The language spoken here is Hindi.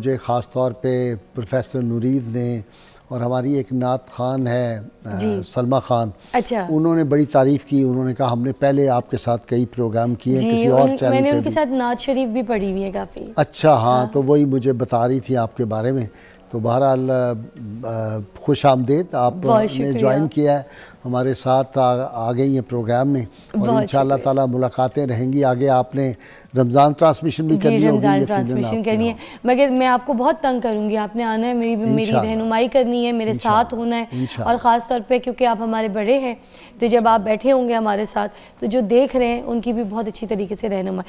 मुझे ख़ास तौर पे प्रोफेसर नुरीद ने और हमारी एक नात खान है सलमा खान अच्छा उन्होंने बड़ी तारीफ की उन्होंने कहा हमने पहले आपके साथ कई प्रोग्राम किए हैं किसी और चैनल मैंने उनके साथ नात शरीफ भी पढ़ी हुई है काफ़ी अच्छा हाँ, हाँ तो वही मुझे बता रही थी आपके बारे में तो बहरहाल खुश आमदेद आपने ज्वाइन किया है हमारे साथ आ, आ गई हैं प्रोग्राम में और इन ताला मुलाकातें रहेंगी आगे आपने रमज़ान ट्रांसमिशन भी करनी रमज़ान ट्रांसमिशन करनी है मगर मैं आपको बहुत तंग करूंगी आपने आना है मेरी मेरी रहनुमाई करनी है मेरे साथ होना है और ख़ास तौर पे क्योंकि आप हमारे बड़े हैं तो जब आप बैठे होंगे हमारे साथ तो जो देख रहे हैं उनकी भी बहुत अच्छी तरीके से रहनुमाई